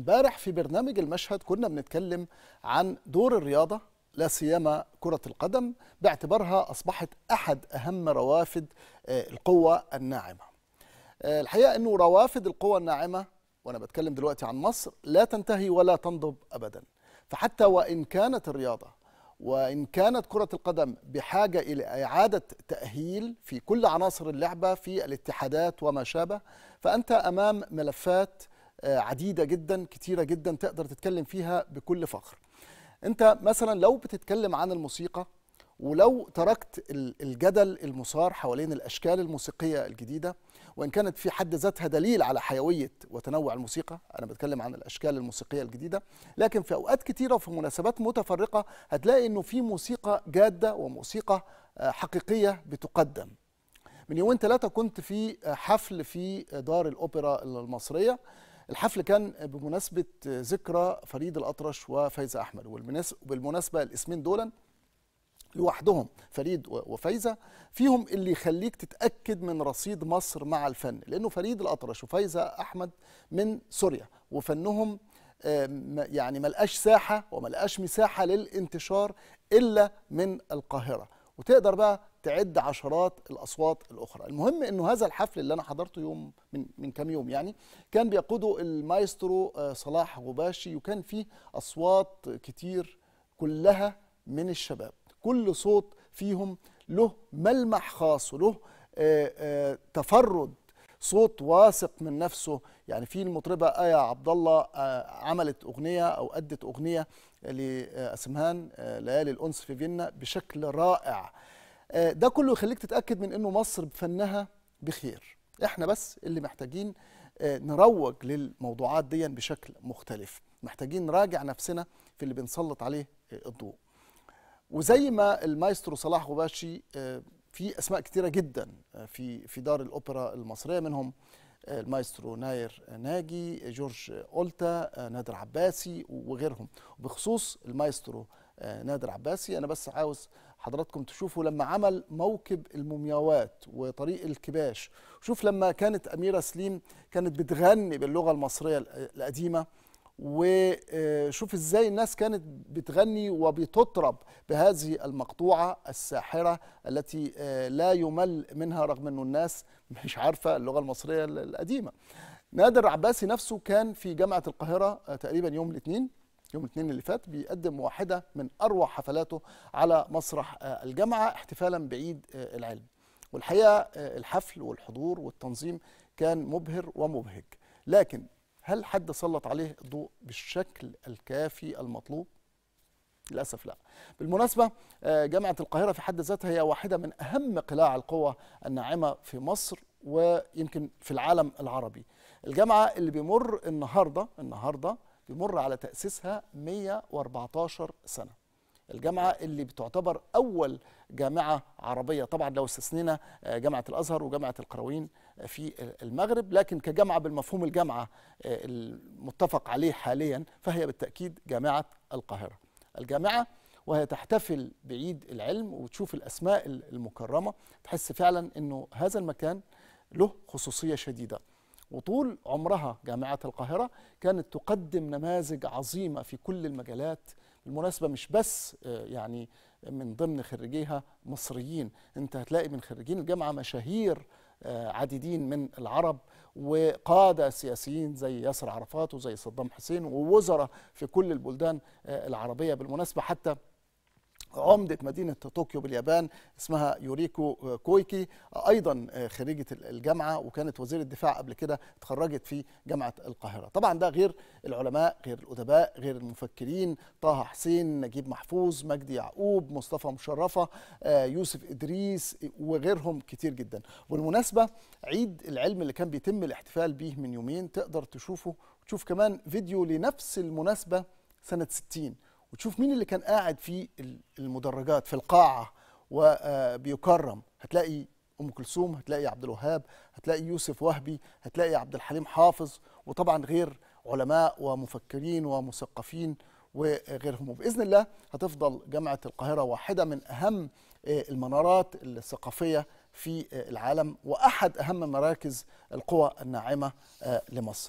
امبارح في برنامج المشهد كنا بنتكلم عن دور الرياضه لا سيما كرة القدم باعتبارها أصبحت أحد أهم روافد آه، القوة الناعمة آه، الحقيقة أنه روافد القوة الناعمة وأنا بتكلم دلوقتي عن مصر لا تنتهي ولا تنضب أبدا فحتى وإن كانت الرياضة وإن كانت كرة القدم بحاجة إلى إعادة تأهيل في كل عناصر اللعبة في الاتحادات وما شابه فأنت أمام ملفات آه، عديده جدا كتيره جدا تقدر تتكلم فيها بكل فخر انت مثلا لو بتتكلم عن الموسيقى ولو تركت الجدل المثار حوالين الاشكال الموسيقيه الجديده وان كانت في حد ذاتها دليل على حيويه وتنوع الموسيقى انا بتكلم عن الاشكال الموسيقيه الجديده لكن في اوقات كتيره وفي مناسبات متفرقه هتلاقي انه في موسيقى جاده وموسيقى آه، حقيقيه بتقدم من يومين ثلاثه كنت في آه، حفل في دار الاوبرا المصريه الحفل كان بمناسبة ذكرى فريد الأطرش وفايزة أحمد وبالمناسبة الاسمين دولا لوحدهم فريد وفايزة فيهم اللي يخليك تتأكد من رصيد مصر مع الفن لأنه فريد الأطرش وفايزة أحمد من سوريا وفنهم يعني ملقاش ساحة وملقاش مساحة للانتشار إلا من القاهرة وتقدر بقى تعد عشرات الاصوات الاخرى المهم انه هذا الحفل اللي انا حضرته يوم من من كام يوم يعني كان بيقوده المايسترو آه، صلاح غباشي وكان فيه اصوات كتير كلها من الشباب كل صوت فيهم له ملمح خاص وله آه، آه، تفرد صوت واثق من نفسه يعني في المطربه ايا عبد الله عملت اغنيه او ادت اغنيه لاسمهان ليالي الانس في فيينا بشكل رائع آه، ده كله يخليك تتاكد من انه مصر بفنها بخير احنا بس اللي محتاجين آه، نروج للموضوعات دي بشكل مختلف محتاجين نراجع نفسنا في اللي بنسلط عليه آه، الضوء وزي ما المايسترو صلاح غباشي في اسماء كتيره جدا في في دار الاوبرا المصريه منهم المايسترو ناير ناجي جورج اولتا نادر عباسي وغيرهم وبخصوص المايسترو نادر عباسي انا بس عاوز حضراتكم تشوفوا لما عمل موكب المومياوات وطريق الكباش شوف لما كانت أميرة سليم كانت بتغني باللغة المصرية القديمة وشوف آه، ازاي الناس كانت بتغني وبتطرب بهذه المقطوعة الساحرة التي آه، لا يمل منها رغم انه الناس مش عارفة اللغة المصرية القديمة نادر عباسي نفسه كان في جامعة القاهرة آه، تقريبا يوم الاثنين يوم الاثنين اللي فات بيقدم واحده من اروع حفلاته على مسرح آه، الجامعه احتفالا بعيد آه، العلم والحقيقه آه، الحفل والحضور والتنظيم كان مبهر ومبهج لكن هل حد سلط عليه الضوء بالشكل الكافي المطلوب للاسف لا بالمناسبه جامعه القاهره في حد ذاتها هي واحده من اهم قلاع القوى الناعمه في مصر ويمكن في العالم العربي الجامعه اللي بيمر النهارده النهارده بيمر على تأسيسها 114 سنة الجامعة اللي بتعتبر أول جامعة عربية طبعا لو استثنينا آه، جامعة الأزهر وجامعة القروين آه، في المغرب لكن كجامعة بالمفهوم الجامعة آه، المتفق عليه حاليا فهي بالتأكيد جامعة القاهرة الجامعة وهي تحتفل بعيد العلم وتشوف الأسماء المكرمة تحس فعلا أنه هذا المكان له خصوصية شديدة وطول عمرها جامعة القاهرة كانت تقدم نماذج عظيمة في كل المجالات بالمناسبة مش بس آه، يعني من ضمن خريجيها مصريين انت هتلاقي من خريجين الجامعة مشاهير آه، عديدين من العرب وقادة سياسيين زي ياسر عرفات وزي صدام حسين ووزراء في كل البلدان آه، العربية بالمناسبة حتى عمدة مدينة طوكيو باليابان اسمها يوريكو كويكي أيضا آه، خريجة الجامعة وكانت وزيرة دفاع قبل كده اتخرجت في جامعة القاهرة طبعا ده غير العلماء غير الأدباء غير المفكرين طه حسين نجيب محفوظ مجدي يعقوب مصطفى مشرفة آه، يوسف إدريس وغيرهم كتير جدا والمناسبة عيد العلم اللي كان بيتم الاحتفال به من يومين تقدر تشوفه وتشوف كمان فيديو لنفس المناسبة سنة 60 وتشوف مين اللي كان قاعد في المدرجات في القاعه وبيكرم آه، هتلاقي ام كلثوم هتلاقي عبد الوهاب هتلاقي يوسف وهبي هتلاقي عبد الحليم حافظ وطبعا غير علماء ومفكرين ومثقفين وغيرهم وباذن الله هتفضل جامعه القاهره واحده من اهم آه، المنارات الثقافيه في آه، العالم واحد اهم مراكز القوى الناعمه لمصر